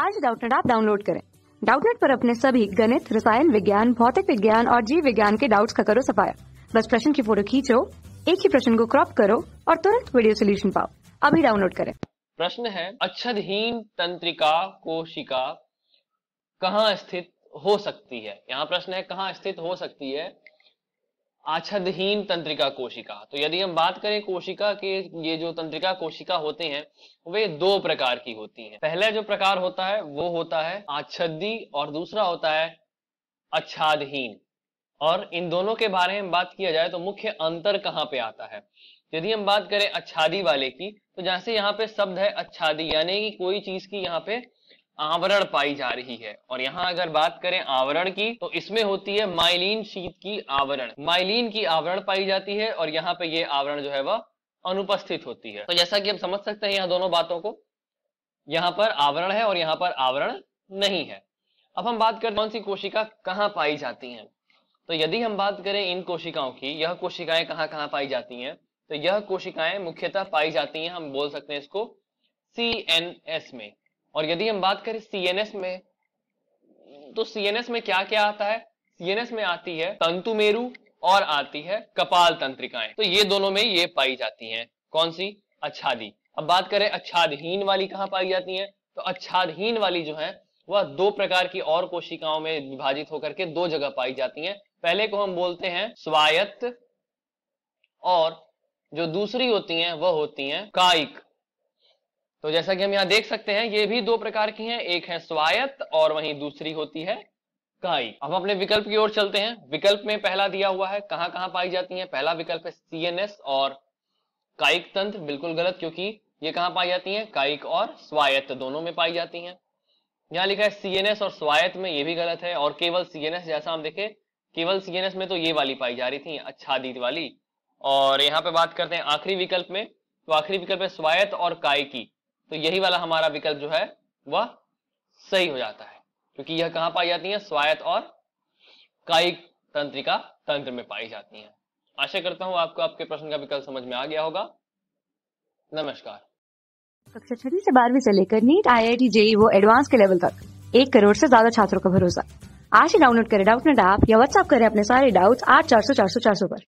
आज डाउटनेट आप डाउनलोड करें डाउटनेट पर अपने सभी गणित रसायन विज्ञान भौतिक विज्ञान और जीव विज्ञान के डाउट्स का करो सफाया बस प्रश्न की फोटो खींचो एक ही प्रश्न को क्रॉप करो और तुरंत वीडियो सोल्यूशन पाओ अभी डाउनलोड करें प्रश्न है अच्छदहीन तंत्रिका कोशिका कहाँ स्थित हो सकती है यहाँ प्रश्न है कहाँ स्थित हो सकती है आच्छदहीन तंत्रिका कोशिका तो यदि हम बात करें कोशिका के ये जो तंत्रिका कोशिका होते हैं वे दो प्रकार की होती हैं पहला जो प्रकार होता है वो होता है आच्छदी और दूसरा होता है अच्छादहीन और इन दोनों के बारे में बात किया जाए तो मुख्य अंतर कहाँ पे आता है यदि हम बात करें अच्छादी वाले की तो जैसे यहाँ पे शब्द है अच्छादी यानी कि कोई चीज की यहाँ पे आवरण पाई जा रही है और यहाँ अगर बात करें आवरण की तो इसमें होती है माइलिन शीत की आवरण माइलिन की आवरण पाई जाती है और यहाँ पे ये आवरण जो है वह अनुपस्थित होती है तो जैसा कि हम समझ सकते हैं यहाँ दोनों बातों को यहाँ पर आवरण है और यहाँ पर आवरण नहीं है अब हम बात करें कौन सी कोशिका कहाँ पाई जाती है तो यदि हम बात करें इन कोशिकाओं की यह कोशिकाएं कहाँ कहाँ पाई जाती है तो यह कोशिकाएं मुख्यतः पाई जाती हैं हम बोल सकते हैं इसको सी में और यदि हम बात करें सीएनएस में तो सीएनएस में क्या क्या आता है सीएनएस में आती है तंतु मेरु और आती है कपाल तंत्रिकाएं तो ये दोनों में ये पाई जाती हैं कौन सी अच्छादी अब बात करें अच्छादहीन वाली कहां पाई जाती हैं तो अच्छादहीन वाली जो है वह दो प्रकार की और कोशिकाओं में विभाजित होकर के दो जगह पाई जाती हैं पहले को हम बोलते हैं स्वायत्त और जो दूसरी होती हैं वह होती हैं कायिक तो जैसा कि हम यहां देख सकते हैं ये भी दो प्रकार की हैं एक है स्वायत्त और वहीं दूसरी होती है काई अब अपने विकल्प की ओर चलते हैं विकल्प में पहला दिया हुआ है कहां कहां पाई जाती है पहला विकल्प है सीएनएस और कायिक तंत्र बिल्कुल गलत क्योंकि ये कहां पाई जाती है कायिक और स्वायत्त दोनों में पाई जाती है यहां लिखा है सीएनएस और स्वायत्त में ये भी गलत है और केवल सीएनएस जैसा हम देखें केवल सीएनएस में तो ये वाली पाई जा रही थी अच्छादित वाली और यहाँ पे बात करते हैं आखिरी विकल्प में तो आखिरी विकल्प है स्वायत्त और काय की तो यही वाला हमारा विकल्प जो है वह सही हो जाता है क्योंकि यह कहां पाई जाती है स्वायत्त और कायिक तंत्रिका तंत्र में पाई जाती है आशा करता हूं आपको आपके प्रश्न का विकल्प समझ में आ गया होगा नमस्कार कक्षा छठी से बारहवीं से लेकर NEET I I T JEE वो एडवांस के लेवल तक एक करोड़ से ज्यादा छात्रों का भरोसा आज ही डाउनलोड करें डाउट नेट ऐप या व्हाट्सअप करें अपने सारे डाउट्स आठ चार सौ चार सौ चार सौ पर